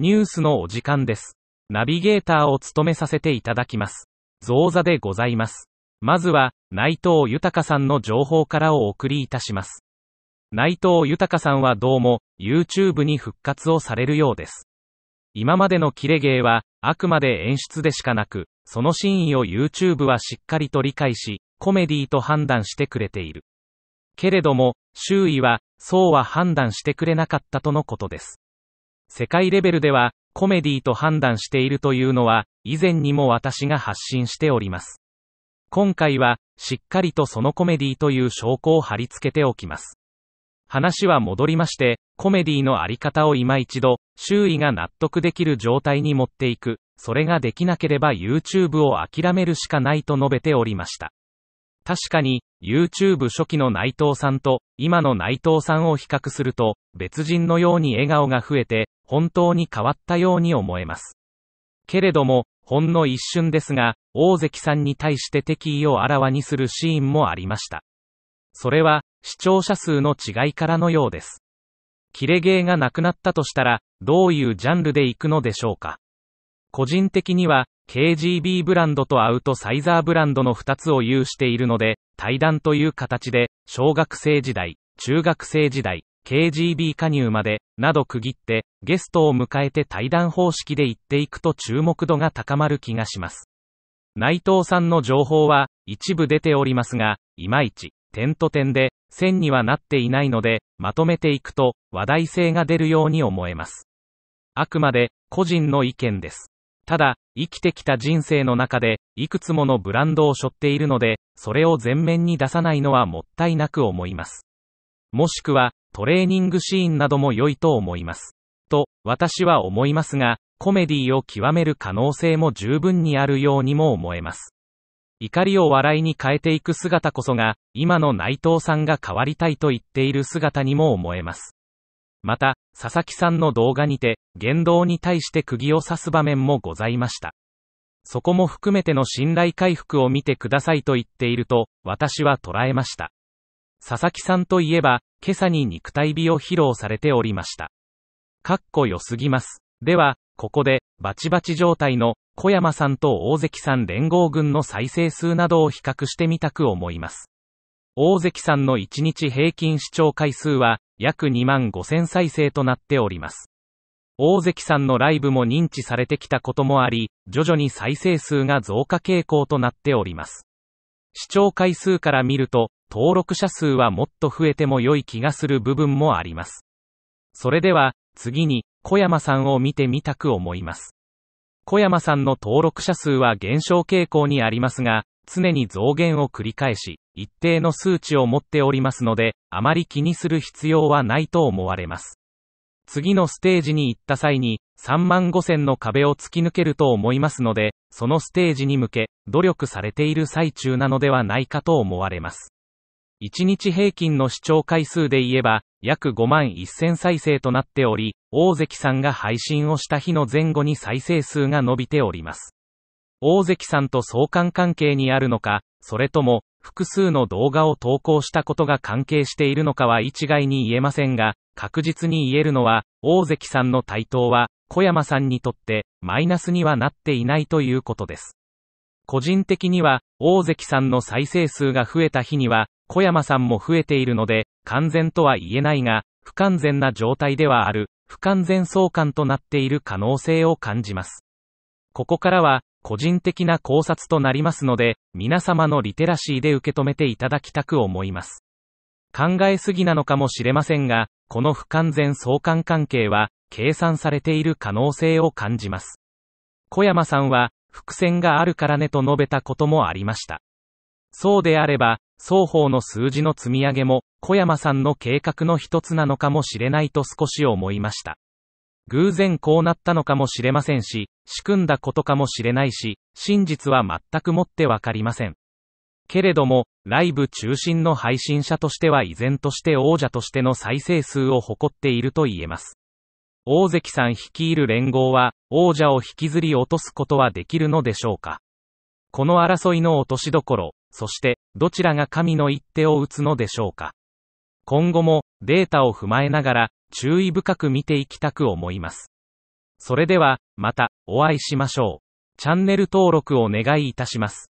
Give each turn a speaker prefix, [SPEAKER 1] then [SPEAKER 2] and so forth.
[SPEAKER 1] ニュースのお時間です。ナビゲーターを務めさせていただきます。増座でございます。まずは、内藤豊さんの情報からお送りいたします。内藤豊さんはどうも、YouTube に復活をされるようです。今までのキレ芸は、あくまで演出でしかなく、その真意を YouTube はしっかりと理解し、コメディと判断してくれている。けれども、周囲は、そうは判断してくれなかったとのことです。世界レベルでは、コメディと判断しているというのは、以前にも私が発信しております。今回は、しっかりとそのコメディという証拠を貼り付けておきます。話は戻りまして、コメディのあり方を今一度、周囲が納得できる状態に持っていく、それができなければ YouTube を諦めるしかないと述べておりました。確かに、YouTube 初期の内藤さんと、今の内藤さんを比較すると、別人のように笑顔が増えて、本当に変わったように思えます。けれども、ほんの一瞬ですが、大関さんに対して敵意をあらわにするシーンもありました。それは、視聴者数の違いからのようです。キレゲーがなくなったとしたら、どういうジャンルで行くのでしょうか。個人的には、KGB ブランドとアウトサイザーブランドの2つを有しているので、対談という形で、小学生時代、中学生時代、KGB 加入まで、など区切って、ゲストを迎えて対談方式で行っていくと注目度が高まる気がします。内藤さんの情報は一部出ておりますが、いまいち点と点で線にはなっていないので、まとめていくと話題性が出るように思えます。あくまで個人の意見です。ただ、生きてきた人生の中で、いくつものブランドを背負っているので、それを前面に出さないのはもったいなく思います。もしくは、トレーニングシーンなども良いと思います。と、私は思いますが、コメディを極める可能性も十分にあるようにも思えます。怒りを笑いに変えていく姿こそが、今の内藤さんが変わりたいと言っている姿にも思えます。また、佐々木さんの動画にて、言動に対して釘を刺す場面もございました。そこも含めての信頼回復を見てくださいと言っていると、私は捉えました。佐々木さんといえば、今朝に肉体美を披露されておりました。かっこよすぎます。では、ここで、バチバチ状態の、小山さんと大関さん連合軍の再生数などを比較してみたく思います。大関さんの1日平均視聴回数は、約2万5000再生となっております。大関さんのライブも認知されてきたこともあり、徐々に再生数が増加傾向となっております。視聴回数から見ると、登録者数はもっと増えても良い気がする部分もあります。それでは、次に、小山さんを見てみたく思います。小山さんの登録者数は減少傾向にありますが、常に増減を繰り返し、一定の数値を持っておりますので、あまり気にする必要はないと思われます。次のステージに行った際に、3万5000の壁を突き抜けると思いますので、そのステージに向け、努力されている最中なのではないかと思われます。1日平均の視聴回数で言えば、約5万1000再生となっており、大関さんが配信をした日の前後に再生数が伸びております。大関さんと相関関係にあるのか、それとも、複数の動画を投稿したことが関係しているのかは一概に言えませんが、確実に言えるのは、大関さんの台頭は、小山さんにとって、マイナスにはなっていないということです。個人的には、大関さんの再生数が増えた日には、小山さんも増えているので、完全とは言えないが、不完全な状態ではある、不完全相関となっている可能性を感じます。ここからは、個人的な考察となりますので、皆様のリテラシーで受け止めていただきたく思います。考えすぎなのかもしれませんが、この不完全相関関係は、計算されている可能性を感じます。小山さんは、伏線があるからねと述べたこともありました。そうであれば、双方の数字の積み上げも、小山さんの計画の一つなのかもしれないと少し思いました。偶然こうなったのかもしれませんし、仕組んだことかもしれないし、真実は全くもってわかりません。けれども、ライブ中心の配信者としては依然として王者としての再生数を誇っていると言えます。大関さん率いる連合は、王者を引きずり落とすことはできるのでしょうかこの争いの落としどころ、そして、どちらが神の一手を打つのでしょうか。今後も、データを踏まえながら、注意深く見ていきたく思います。それでは、また、お会いしましょう。チャンネル登録をお願いいたします。